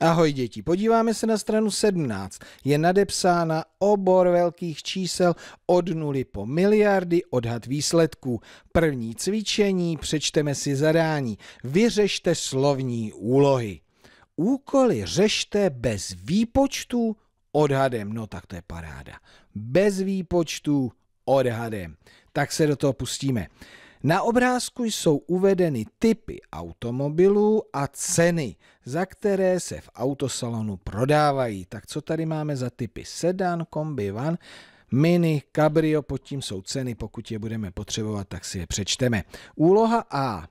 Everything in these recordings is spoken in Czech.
Ahoj děti, podíváme se na stranu 17. Je nadepsána obor velkých čísel od nuly po miliardy odhad výsledků. První cvičení, přečteme si zadání. Vyřešte slovní úlohy. Úkoly řešte bez výpočtu odhadem. No tak to je paráda. Bez výpočtu odhadem. Tak se do toho pustíme. Na obrázku jsou uvedeny typy automobilů a ceny, za které se v autosalonu prodávají. Tak co tady máme za typy? Sedan, kombi, van, mini, cabrio, pod tím jsou ceny, pokud je budeme potřebovat, tak si je přečteme. Úloha A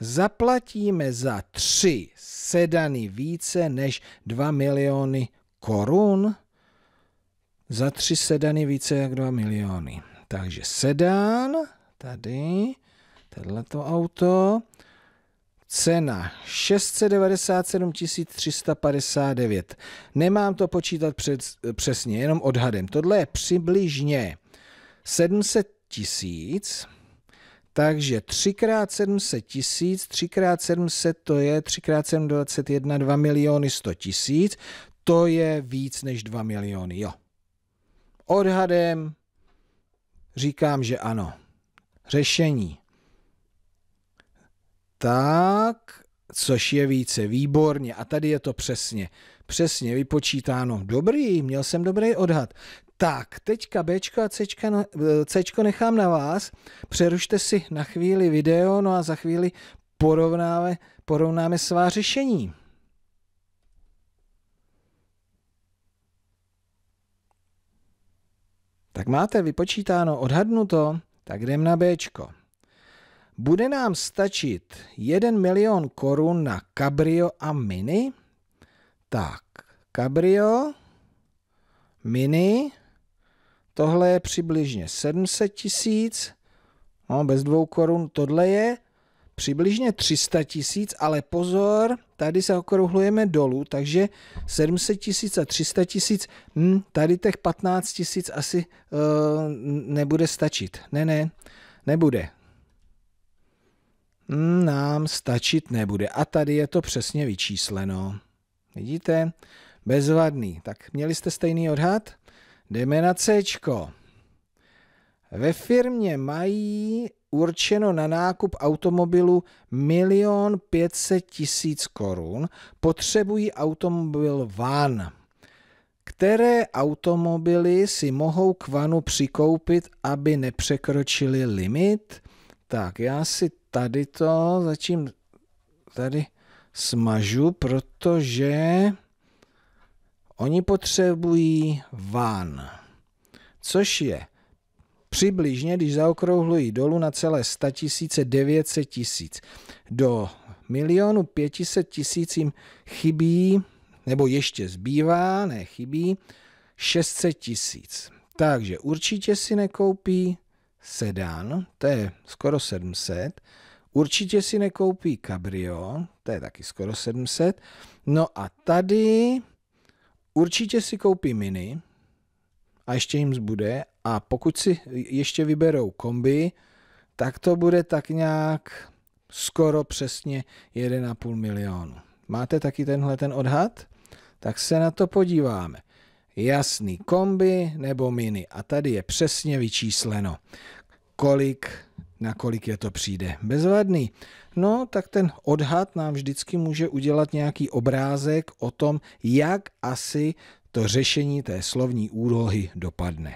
zaplatíme za tři sedany více než 2 miliony korun. Za tři sedany více jak 2 miliony. Takže sedán tady tohleto auto. Cena 697 359. Nemám to počítat před, přesně, jenom odhadem. Tohle je přibližně 700 tisíc, takže 3 x 700 tisíc, 3 x 700 to je 3 x 721, 2 miliony 100 tisíc, to je víc než 2 miliony, jo. Odhadem říkám, že ano. Řešení tak, což je více, výborně. A tady je to přesně, přesně vypočítáno. Dobrý, měl jsem dobrý odhad. Tak, teďka Bčko a Cčka, Cčko nechám na vás. Přerušte si na chvíli video, no a za chvíli porovnáme, porovnáme svá řešení. Tak máte vypočítáno, odhadnuto, tak jdem na Bčko. Bude nám stačit 1 milion korun na Cabrio a Mini? Tak, Cabrio, Mini, tohle je přibližně 700 tisíc, no bez dvou korun, tohle je přibližně 300 tisíc, ale pozor, tady se okrouhlujeme dolů, takže 700 tisíc a 300 tisíc, hm, tady těch 15 tisíc asi uh, nebude stačit. Ne, ne, nebude nám stačit nebude. A tady je to přesně vyčísleno. Vidíte? Bezvadný. Tak měli jste stejný odhad? Jdeme na C. Ve firmě mají určeno na nákup automobilu 1 500 tisíc korun. Potřebují automobil van. Které automobily si mohou k vanu přikoupit, aby nepřekročili limit? Tak, já si tady to začím tady smažu, protože oni potřebují van, což je přibližně, když zaokrouhlují dolů na celé 100 tisíce, 900 tisíc. Do milionu 500 tisíc jim chybí, nebo ještě zbývá, ne chybí, 600 tisíc. Takže určitě si nekoupí sedan, to je skoro 700, určitě si nekoupí cabrio, to je taky skoro 700, no a tady určitě si koupí mini a ještě jim zbude a pokud si ještě vyberou kombi, tak to bude tak nějak skoro přesně 1,5 milionu. Máte taky tenhle ten odhad? Tak se na to podíváme jasný kombi nebo mini. A tady je přesně vyčísleno, kolik, na kolik je to přijde. Bezvadný. No, tak ten odhad nám vždycky může udělat nějaký obrázek o tom, jak asi to řešení té slovní úlohy dopadne.